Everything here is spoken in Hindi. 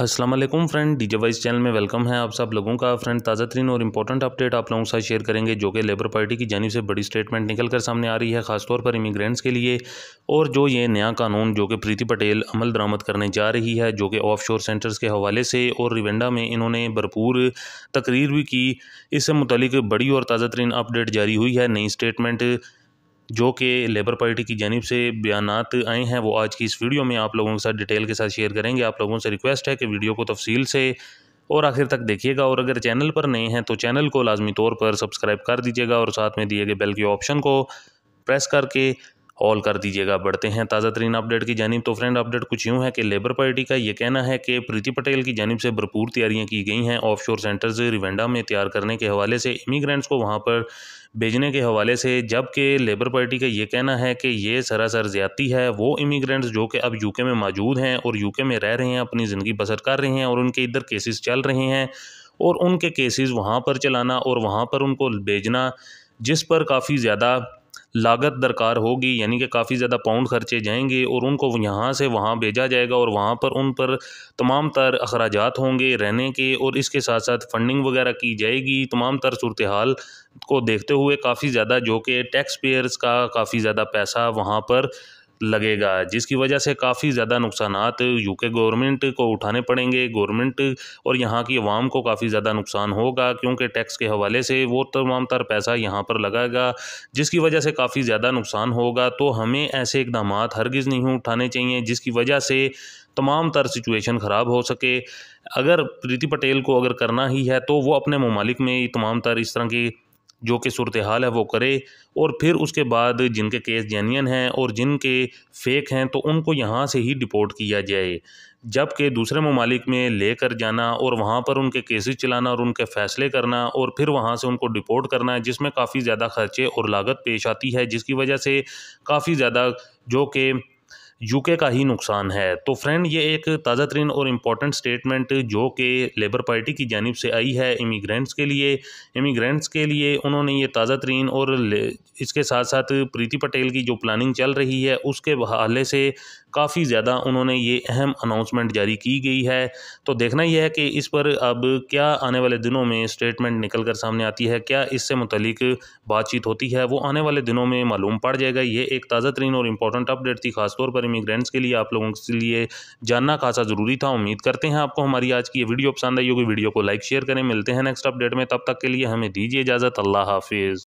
Aslam friend D voice channel में वेलकम है आप सब लोगों का फ्रेंड ताज़ा तरीन और इंपॉर्टेंट अपडेट आप लोगों के साथ शेयर करेंगे जो कि लेबर पार्टी की जानी से बड़ी स्टेटमेंट निकल कर सामने आ रही है ख़ासतौर पर इमिग्रेंट्स के लिए और जो ये नया कानून जो कि प्रीति पटेल अमल दरामद करने जा रही है जो कि ऑफ शोर सेंटर्स के हवाले से और रिवेंडा में इन्होंने भरपूर तकरीर भी की इससे मुतलिक बड़ी और ताज़ा तरीन अपडेट जारी हुई है नई स्टेटमेंट जो कि लेबर पार्टी की जानब से बयान आए हैं वो आज की इस वीडियो में आप लोगों के साथ डिटेल के साथ शेयर करेंगे आप लोगों से रिक्वेस्ट है कि वीडियो को तफसील से और आखिर तक देखिएगा और अगर चैनल पर नए हैं तो चैनल को लाजमी तौर पर सब्सक्राइब कर दीजिएगा और साथ में दिए गए बेल के ऑप्शन को प्रेस करके ऑल कर दीजिएगा बढ़ते हैं ताज़ा तरीन अपडेट की जानब तो फ्रेंड अपडेट कुछ यूँ है कि लेबर पार्टी का ये कहना है कि प्रीति पटेल की जानब से भरपूर तैयारियाँ की गई हैं ऑफ शोर सेंटर्स रिवेंडा में तैयार करने के हवाले से इमीग्रेंट्स को वहाँ पर भेजने के हवाले से जबकि लेबर पार्टी का ये कहना है कि ये सरासर ज़्यादती है वो इमीग्रेंट्स जो कि अब के में मौजूद हैं और यूके में रह रहे हैं अपनी ज़िंदगी बसर कर रहे हैं और उनके इधर केसेस चल रहे हैं और उनके केसेस वहाँ पर चलाना और वहाँ पर उनको भेजना जिस पर काफ़ी ज़्यादा लागत दरकार होगी यानी कि काफ़ी ज़्यादा पाउंड खर्चे जाएंगे और उनको यहाँ से वहाँ भेजा जाएगा और वहाँ पर उन पर तमाम तर अखराज होंगे रहने के और इसके साथ साथ फंडिंग वगैरह की जाएगी तमाम तर सूरत हाल को देखते हुए काफ़ी ज़्यादा जो कि टैक्स पेयर्स का काफ़ी ज़्यादा पैसा वहाँ पर लगेगा जिसकी वजह से काफ़ी ज़्यादा नुकसान यूके गवर्नमेंट को उठाने पड़ेंगे गवर्नमेंट और यहाँ की आवाम को काफ़ी ज़्यादा नुकसान होगा क्योंकि टैक्स के हवाले से वो तमाम तर पैसा यहाँ पर लगाएगा जिसकी वजह से काफ़ी ज़्यादा नुकसान होगा तो हमें ऐसे इकदाम हरगिज़ नहीं उठाने चाहिए जिसकी वजह से तमाम तर सिचुएशन ख़राब हो सके अगर प्रीति पटेल को अगर करना ही है तो वो अपने ममालिक में तमाम तर इस तरह की जो कि सूरत हाल है वो करे और फिर उसके बाद जिनके केस जेन्यन हैं और जिनके फेक हैं तो उनको यहाँ से ही डिपोर्ट किया जाए जबकि दूसरे ममालिक में लेकर जाना और वहाँ पर उनके केसेस चलाना और उनके फ़ैसले करना और फिर वहाँ से उनको डिपोर्ट करना जिसमें काफ़ी ज़्यादा ख़र्चे और लागत पेश आती है जिसकी वजह से काफ़ी ज़्यादा जो कि यूके का ही नुकसान है तो फ्रेंड ये एक ताज़ा तरीन और इम्पॉर्टेंट स्टेटमेंट जो कि लेबर पार्टी की जानब से आई है इमीग्रेंट्स के लिए इमीग्रेंट्स के लिए उन्होंने ये ताज़ा तरीन और इसके साथ साथ प्रीति पटेल की जो प्लानिंग चल रही है उसके हवाले से काफ़ी ज़्यादा उन्होंने ये अहम अनाउंसमेंट जारी की गई है तो देखना यह है कि इस पर अब क्या आने वाले दिनों में स्टेटमेंट निकल कर सामने आती है क्या इससे मुतलिक बातचीत होती है वो आने वाले दिनों में मालूम पड़ जाएगा ये एक ताज़ा तरीन और इम्पॉर्टेंट अपडेट थी खासतौर पर इमिग्रेंट्स के लिए आप लोगों के लिए जानना खासा ज़रूरी था उम्मीद करते हैं आपको हमारी आज की ये वीडियो पसंद आई होगी वीडियो को लाइक शेयर करें मिलते हैं नेक्स्ट अपडेट में तब तक के लिए हमें दीजिए इजाज़त अल्लाह हाफिज़